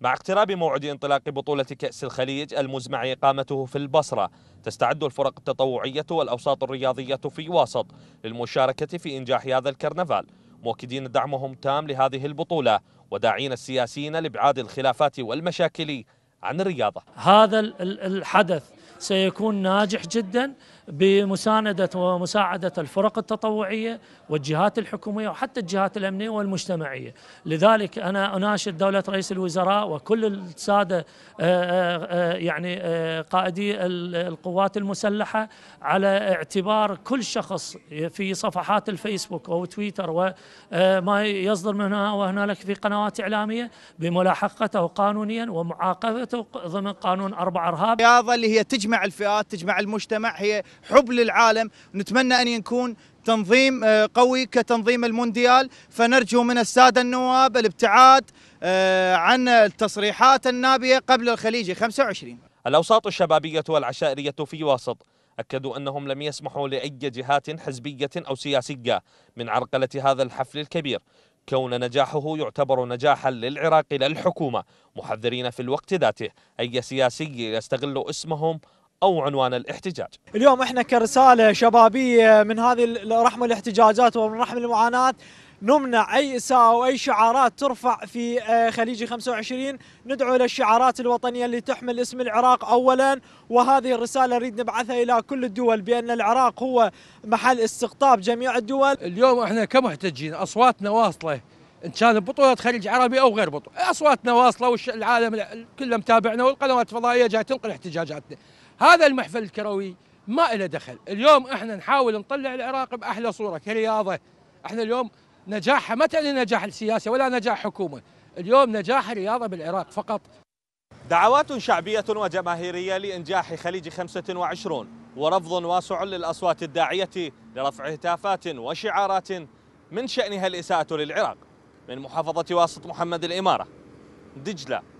مع اقتراب موعد انطلاق بطولة كأس الخليج المزمع إقامته في البصرة تستعد الفرق التطوعية والأوساط الرياضية في واسط للمشاركة في إنجاح هذا الكرنفال مؤكدين دعمهم تام لهذه البطولة وداعين السياسيين لإبعاد الخلافات والمشاكل عن الرياضة هذا الحدث سيكون ناجح جدا بمساندة ومساعدة الفرق التطوعية والجهات الحكومية وحتى الجهات الأمنية والمجتمعية لذلك أنا أناشد دولة رئيس الوزراء وكل السادة آه، آه، آه، يعني قائدي القوات المسلحة على اعتبار كل شخص في صفحات الفيسبوك أو تويتر وما يصدر من هنا وهنالك في قنوات إعلامية بملاحقته قانونيا ومعاقبته ضمن قانون أربع أرهاب اللي هي تجمع تجمع الفئات تجمع المجتمع هي حب للعالم نتمنى أن يكون تنظيم آه، قوي كتنظيم المونديال فنرجو من السادة النواب الابتعاد آه، عن التصريحات النابية قبل الخليجي 25 الأوساط الشبابية والعشائرية في واسط أكدوا أنهم لم يسمحوا لأي جهات حزبية أو سياسية من عرقلة هذا الحفل الكبير كون نجاحه يعتبر نجاحا للعراق للحكومة محذرين في الوقت ذاته أي سياسي يستغل اسمهم او عنوان الاحتجاج. اليوم احنا كرساله شبابيه من هذه رحم الاحتجاجات ومن رحم المعاناه نمنع أي إساءة أو أي شعارات ترفع في آه، خليج 25 ندعو للشعارات الوطنية اللي تحمل اسم العراق أولا وهذه الرسالة نريد نبعثها إلى كل الدول بأن العراق هو محل استقطاب جميع الدول اليوم احنا كمحتجين أصواتنا واصلة ان كان بطوله خليج عربي او غير بطوله، اصواتنا واصله والعالم كله متابعنا والقنوات الفضائيه جاي تنقل احتجاجاتنا. هذا المحفل الكروي ما له دخل، اليوم احنا نحاول نطلع العراق باحلى صوره كرياضه، احنا اليوم نجاحها ما تعني نجاح ولا نجاح حكومة اليوم نجاح الرياضة بالعراق فقط دعوات شعبية وجماهيرية لإنجاح خليج 25 ورفض واسع للأصوات الداعية لرفع هتافات وشعارات من شأنها الإساءة للعراق من محافظة واسط محمد الإمارة دجلة